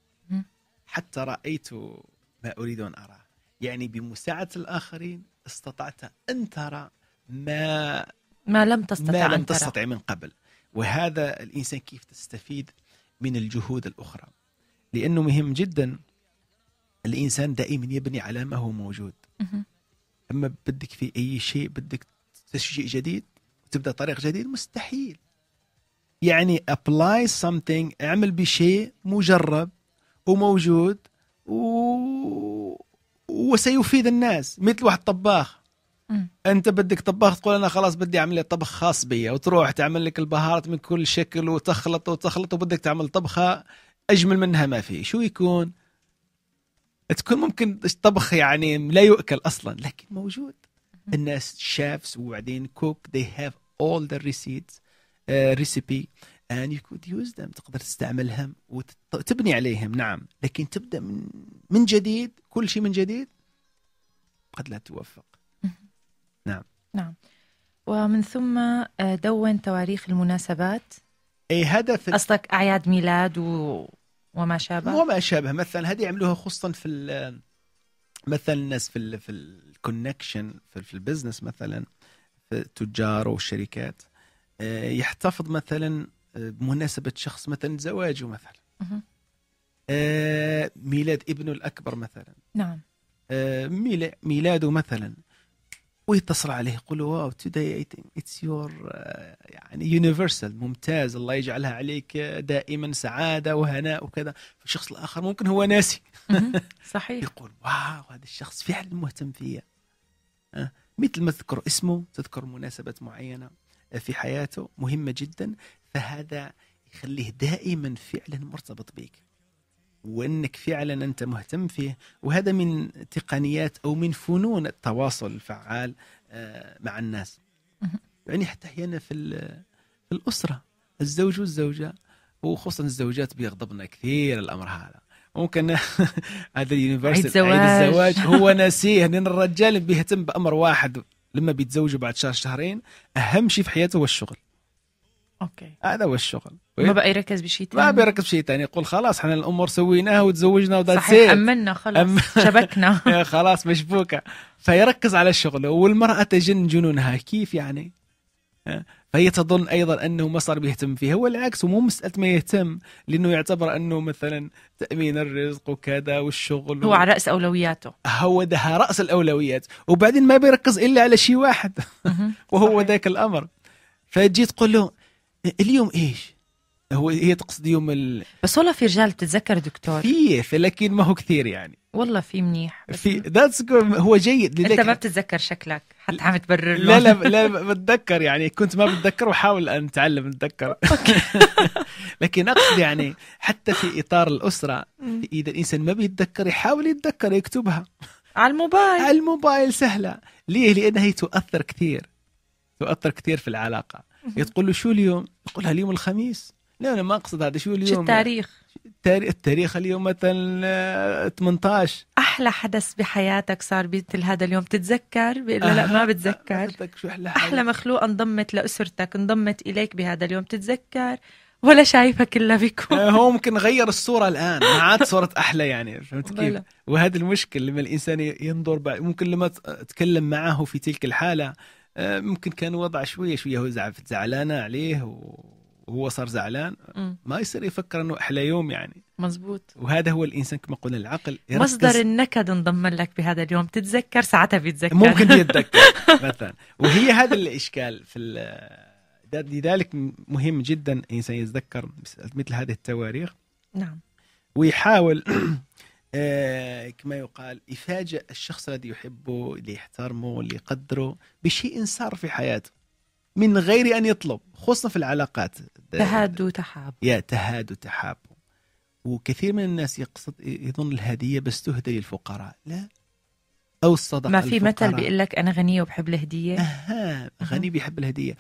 حتى رأيت ما أريد أن أراه يعني بمساعدة الآخرين استطعت أن ترى ما ما لم تستطع ما لم تستطع من قبل وهذا الإنسان كيف تستفيد من الجهود الأخرى لأنه مهم جدا الإنسان دائما يبني على ما هو موجود أما بدك في أي شيء بدك تشجيع جديد وتبدأ طريق جديد مستحيل يعني ابلاي something اعمل بشيء مجرب وموجود و... وسيفيد الناس مثل واحد طباخ م. انت بدك طباخ تقول انا خلاص بدي اعمل لي طبخ خاص بي وتروح تعمل لك البهارات من كل شكل وتخلط وتخلط وبدك تعمل طبخه اجمل منها ما في شو يكون تكون ممكن طبخ يعني لا يؤكل اصلا لكن موجود الناس شافس وبعدين كوك they have all the receipts uh, آه، recipe and you could use them تقدر تستعملهم وتبني عليهم نعم لكن تبدا من من جديد كل شيء من جديد قد لا توفق نعم نعم ومن ثم آه، دون تواريخ المناسبات اي هدف قصدك اعياد ميلاد و... وما شابه وما شابه مثلا هذه يعملوها خصوصا في مثلا الناس في الـ في الكونكشن في, في البزنس مثلا في التجار والشركات آه، يحتفظ مثلا بمناسبه شخص مثلا زواجه مثلا آه ميلاد ابنه الاكبر مثلا نعم آه ميلاده مثلا ويتصل عليه يقول له واو توداي اتس يور يعني يونيفرسال ممتاز الله يجعلها عليك آه، دائما سعاده وهناء وكذا فالشخص الاخر ممكن هو ناسي صحيح يقول واو هذا الشخص فعلا مهتم فيا آه، مثل ما تذكر اسمه تذكر مناسبه معينه في حياته مهمة جدا فهذا يخليه دائما فعلا مرتبط بك وانك فعلا انت مهتم فيه وهذا من تقنيات او من فنون التواصل الفعال آه، مع الناس يعني حتى احيانا في في الاسره الزوج والزوجه وخصوصا الزوجات بيغضبنا كثير الامر هذا ممكن هذا اليونيفرسال عيد الزواج هو نسيه لان الرجال بيهتم بامر واحد لما بيتزوجوا بعد شهر شهرين اهم شيء في حياته هو الشغل اوكي هذا هو الشغل ما بقى يركز بشيء ثاني ما بيركز بشيء ثاني يقول خلاص احنا الامور سويناها وتزوجنا وذاتس صحيح امنا خلاص أم... شبكنا خلاص مشبوكه فيركز على الشغل والمراه تجن جنونها كيف يعني فهي تظن ايضا انه ما صار بيهتم فيها هو العكس ومو مساله ما يهتم لانه يعتبر انه مثلا تامين الرزق وكذا والشغل هو و... على راس اولوياته هو ده راس الاولويات وبعدين ما بيركز الا على شيء واحد وهو ذاك الامر فتجي تقول له إيه، اليوم ايش؟ هو هي تقصد يوم ال... بس والله في رجال بتتذكر دكتور في في لكن ما هو كثير يعني والله في منيح في ذاتس هو جيد لذلك انت ما بتتذكر شكلك حتى عم تبرر لا لا لا بتذكر يعني كنت ما بتذكر وحاول ان اتعلم اتذكر لكن اقصد يعني حتى في اطار الاسره اذا الانسان ما بيتذكر يحاول يتذكر يكتبها على الموبايل على الموبايل سهله ليه لانها هي تؤثر كثير تؤثر كثير في العلاقه تقول له شو اليوم يقول لها اليوم الخميس لا انا ما اقصد هذا شو اليوم شو التاريخ التاريخ التاريخ اليوم مثلا 18 آه، احلى حدث بحياتك صار مثل هذا اليوم تتذكر لا لا ما بتذكر شو احلى حاجة. احلى مخلوق انضمت لاسرتك انضمت اليك بهذا اليوم تتذكر ولا شايفك الا بكم آه، هو ممكن غير الصوره الان ما عاد صوره احلى يعني فهمت كيف وهذا المشكل لما الانسان ينظر بقى. ممكن لما تكلم معه في تلك الحاله آه، ممكن كان وضع شويه شويه هو زعلانه عليه و... وهو صار زعلان ما يصير يفكر انه احلى يوم يعني مزبوط وهذا هو الانسان كما قلنا العقل مصدر النكد انضم لك بهذا اليوم تتذكر ساعتها بيتذكر ممكن يتذكر مثلا وهي هذا الاشكال في لذلك مهم جدا الانسان يتذكر مثل هذه التواريخ نعم ويحاول آه كما يقال يفاجئ الشخص الذي يحبه اللي يحترمه اللي يقدره بشيء صار في حياته من غير أن يطلب خصوصا في العلاقات تهاد وتحاب يا تهاد وتحاب وكثير من الناس يقصد يظن الهدية بس تهدى للفقراء لا أو الصدقة ما في مثل بيقول لك أنا غنية وبحب الهدية أها غني بيحب الهدية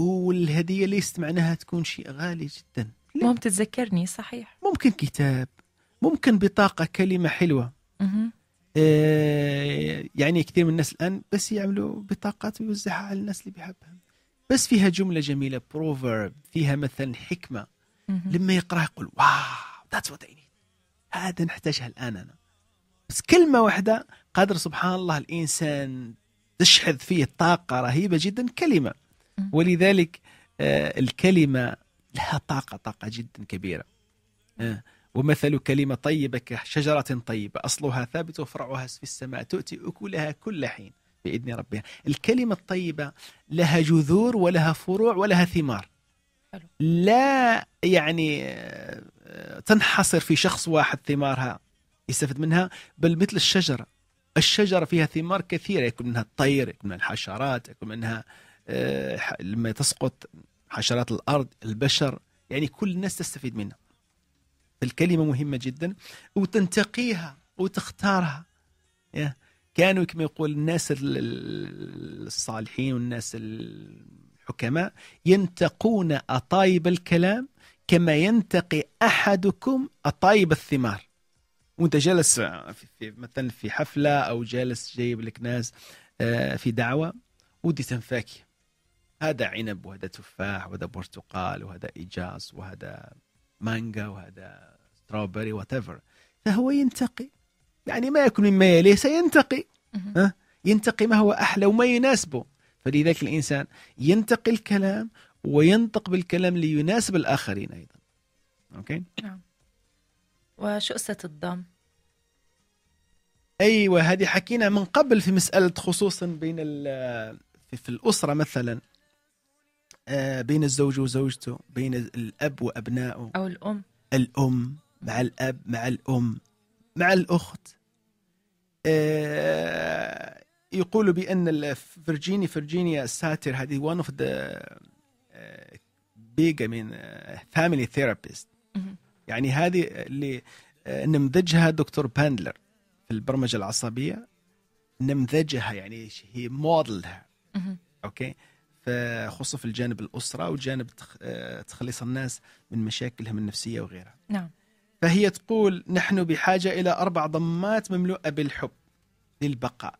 والهدية ليست معناها تكون شيء غالي جدا مهم تتذكرني صحيح ممكن كتاب ممكن بطاقة كلمة حلوة اها آه يعني كثير من الناس الآن بس يعملوا بطاقات ويوزعها على الناس اللي بيحبها بس فيها جمله جميله بروفرب فيها مثلا حكمه لما يقرا يقول واو ذاتس وات هذا نحتاجها الان انا بس كلمه واحده قادر سبحان الله الانسان تشحذ فيه طاقه رهيبه جدا كلمه ولذلك آه، الكلمه لها طاقه طاقه جدا كبيره آه، ومثل كلمه طيبه كشجره طيبه اصلها ثابت وفرعها في السماء تؤتي اكلها كل حين بإذن ربها الكلمة الطيبة لها جذور ولها فروع ولها ثمار لا يعني آه، تنحصر في شخص واحد ثمارها يستفيد منها بل مثل الشجرة الشجرة فيها ثمار كثيرة يكون منها الطير يكون منها الحشرات يكون منها آه، لما تسقط حشرات الأرض البشر يعني كل الناس تستفيد منها الكلمة مهمة جدا وتنتقيها وتختارها كانوا كما يقول الناس الصالحين والناس الحكماء ينتقون أطايب الكلام كما ينتقي أحدكم أطايب الثمار وانت جالس في مثلا في حفلة أو جالس جايب لك ناس آه، في دعوة ودي تنفاكي هذا عنب وهذا تفاح وهذا برتقال وهذا إيجاز وهذا مانجا وهذا ستروبري وات ايفر فهو ينتقي يعني ما يكون مما يليه سينتقي ها؟ ينتقي ما هو أحلى وما يناسبه فلذلك الإنسان ينتقي الكلام وينطق بالكلام ليناسب الآخرين أيضا أوكي؟ نعم وشؤسة الضم أيوة هذه حكينا من قبل في مسألة خصوصا بين في الأسرة مثلا آه، بين الزوج وزوجته بين الأب وأبنائه أو الأم الأم مع الأب مع الأم مع الأخت آه، يقول بأن الفرجيني فيرجينيا ساتر هذه وان اوف ذا بيجا من فاميلي ثيرابيست يعني هذه اللي آه، نمذجها دكتور باندلر في البرمجة العصبية نمذجها يعني هي موديلها اوكي خصوصا في الجانب الأسرة وجانب آه، تخليص الناس من مشاكلهم النفسية وغيرها نعم فهي تقول نحن بحاجة إلى أربع ضمات مملوءة بالحب للبقاء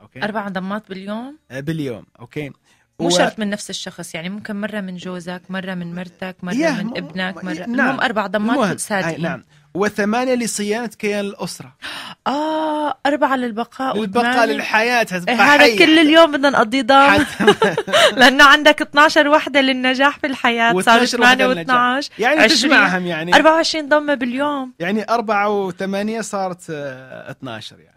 أوكي. أربع ضمات باليوم؟ آه، باليوم أوكي مو و... شرط من نفس الشخص يعني ممكن مرة من جوزك مرة من مرتك مرة من م... ابنك مرة نعم. المهم أربع ضمات مهم. آه، نعم وثمانية لصيانة كيان الأسرة آه أربعة للبقاء والبقاء للحياة هذا إيه، كل اليوم بدنا نقضيه ضام لأنه عندك 12 وحدة للنجاح في الحياة صار 8 و12 يعني تجمعهم يعني 24 ضمة باليوم يعني 4 و8 صارت 12 آه، يعني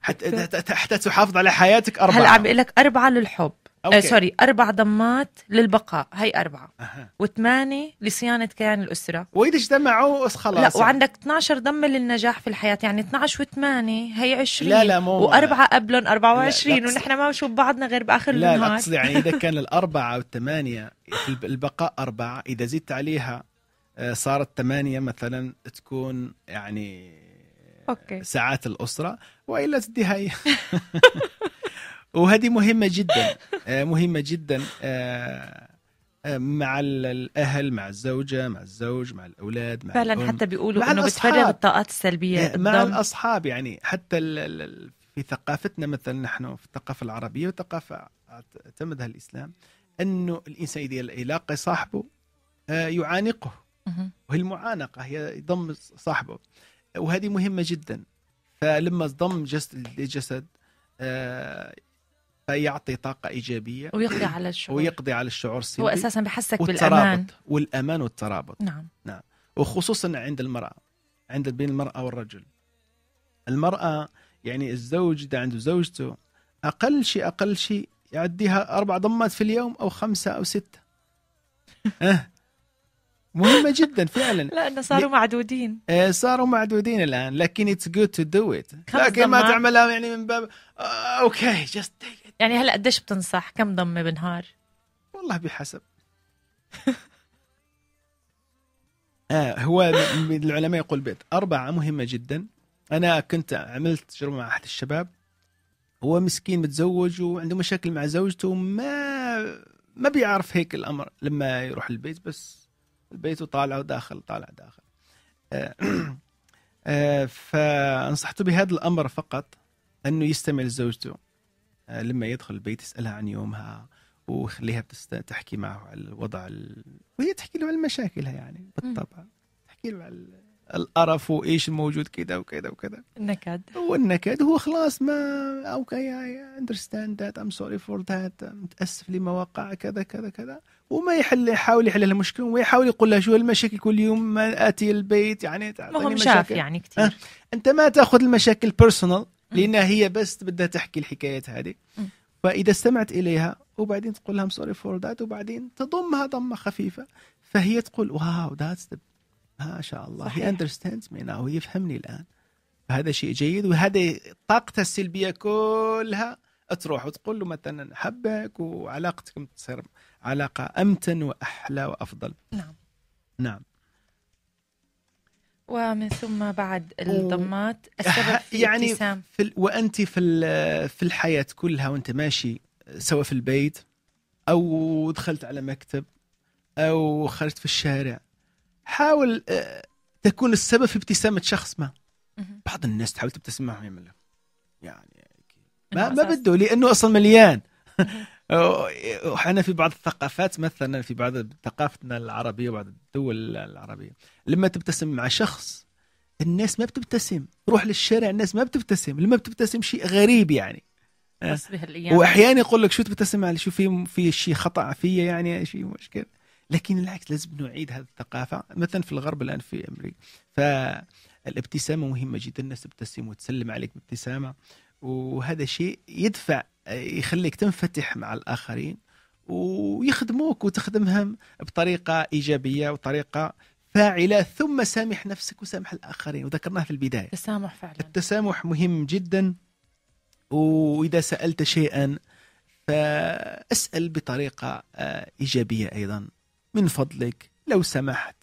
حتى حتى تحافظ على حياتك أربعة هلا عم بقول لك أربعة للحب آه، أوكي. آه سوري اربع ضمات للبقاء هي اربعه أه. وثمانيه لصيانه كيان الاسره واذا اجتمعوا خلاص لا وعندك 12 ضمه للنجاح في الحياه يعني 12 و8 هي 20 لا لا مو واربعه قبلهم 24 لا ونحن ما بنشوف بعضنا غير باخر لا النهار لا أقصد يعني اذا كان الاربعه والثمانيه البقاء اربعه اذا زدت عليها آه، صارت ثمانيه مثلا تكون يعني آه، اوكي ساعات الاسره والا تديها وهذه مهمه جدا آه، مهمه جدا آه، آه، مع الاهل مع الزوجه مع الزوج مع الاولاد مع فعلا الأم. حتى بيقولوا انه بتفرغ الطاقات السلبيه مع الاصحاب يعني حتى في ثقافتنا مثلا نحن في الثقافه العربيه وثقافه اعتمدها الاسلام انه الانسان اذا يلاقي صاحبه يعانقه وهي المعانقه هي يضم صاحبه وهذه مهمه جدا فلما ضم جسد لجسد فيعطي طاقة إيجابية ويقضي على الشعور ويقضي على الشعور السلبي هو أساسا بحسك بالأمان والأمان والترابط نعم نعم وخصوصا عند المرأة عند بين المرأة والرجل المرأة يعني الزوج إذا عنده زوجته أقل شيء أقل شيء يعديها أربع ضمات في اليوم أو خمسة أو ستة أه مهمة جدا فعلا لأن صاروا معدودين إيه، صاروا معدودين الآن لكن its good to do it لكن ما تعملها يعني من باب آه، اوكي just take يعني هلا قديش بتنصح كم ضمه بنهار والله بحسب آه هو العلماء يقول بيت أربعة مهمة جدا أنا كنت عملت تجربة مع أحد الشباب هو مسكين متزوج وعنده مشاكل مع زوجته ما ما بيعرف هيك الأمر لما يروح البيت بس البيت وطالع وداخل طالع داخل آه آه فأنصحته بهذا الأمر فقط أنه يستمع لزوجته لما يدخل البيت يسالها عن يومها ويخليها بتست... تحكي معه على الوضع ال... وهي تحكي له عن مشاكلها يعني بالطبع تحكي له على القرف وايش الموجود كذا وكذا وكذا النكد هو النكد هو خلاص ما اوكي اي اندرستاند ذات ام سوري فور ذات متاسف لما وقع كذا كذا كذا وما يحل يحاول يحل المشكله ويحاول يقول لها شو المشاكل كل يوم ما اتي البيت يعني تعطيني مشاكل شاف يعني كثير أه. انت ما تاخذ المشاكل بيرسونال لانها هي بس بدها تحكي الحكايات هذه فاذا استمعت اليها وبعدين تقول لها سوري فور ذات وبعدين تضمها ضمه خفيفه فهي تقول واو ذاتس ما شاء الله هي اندرستاندز مي ناو يفهمني الان هذا شيء جيد وهذا طاقته السلبيه كلها تروح وتقول له مثلا حبك وعلاقتكم تصير علاقه امتن واحلى وافضل نعم نعم ومن ثم بعد الضمات السبب في يعني ابتسام. في وانت في في الحياه كلها وانت ماشي سواء في البيت او دخلت على مكتب او خرجت في الشارع حاول آه، تكون السبب في ابتسامه شخص ما بعض الناس تحاول تبتسم معهم يعني ما ما بده لانه اصلا مليان وحنا في بعض الثقافات مثلا في بعض ثقافتنا العربيه وبعض الدول العربيه لما تبتسم مع شخص الناس ما بتبتسم تروح للشارع الناس ما بتبتسم لما بتبتسم شيء غريب يعني آه. واحيانا يقول لك شو تبتسم على شو في في شيء خطا فيا يعني شيء مشكل لكن العكس لازم نعيد هذه الثقافه مثلا في الغرب الان في امريكا فالابتسامه مهمه جدا الناس تبتسم وتسلم عليك بابتسامه وهذا شيء يدفع يخليك تنفتح مع الاخرين ويخدموك وتخدمهم بطريقه ايجابيه وطريقه فاعله ثم سامح نفسك وسامح الاخرين وذكرناه في البدايه التسامح فعلا التسامح مهم جدا واذا سالت شيئا فاسال بطريقه آه، ايجابيه ايضا من فضلك لو سمحت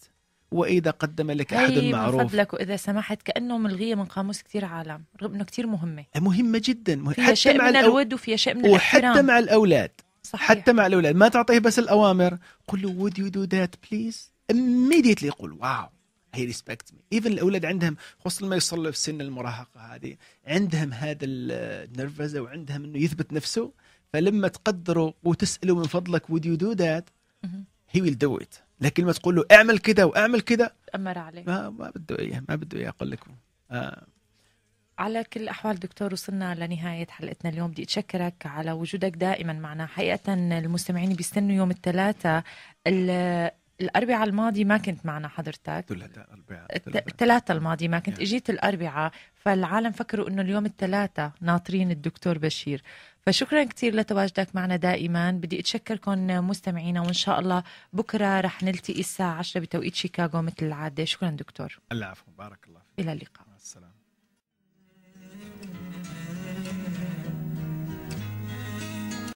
واذا قدم لك احد المعروف من فضلك واذا سمحت كانه ملغيه من قاموس كثير عالم رغم انه كثير مهمه مهمه جدا فيها حتى شيء مع من الود وفيها شيء من الاحترام وحتى مع الاولاد صحيح. حتى مع الاولاد ما تعطيه بس الاوامر قل له would you do that please immediately يقول واو هي ريسبكت مي ايفن الاولاد عندهم خصوصا لما يوصلوا في سن المراهقه هذه عندهم هذا النرفزه وعندهم انه يثبت نفسه فلما تقدروا وتسالوا من فضلك would you do that he will do it لكن ما تقول له اعمل كده واعمل كده امر عليه ما ما بده اياه ما بده اياه اقول لكم آه. على كل الاحوال دكتور وصلنا لنهايه حلقتنا اليوم بدي اتشكرك على وجودك دائما معنا حقيقه المستمعين بيستنوا يوم الثلاثاء الأربعاء الماضي ما كنت معنا حضرتك الثلاثاء الثلاثة الماضي ما كنت يعني. إجيت الأربعاء فالعالم فكروا إنه اليوم الثلاثة ناطرين الدكتور بشير فشكرا كثير لتواجدك معنا دائما بدي اتشكركم مستمعينا وان شاء الله بكره رح نلتقي الساعه 10 بتوقيت شيكاغو مثل العاده شكرا دكتور العفو بارك الله فيك الى اللقاء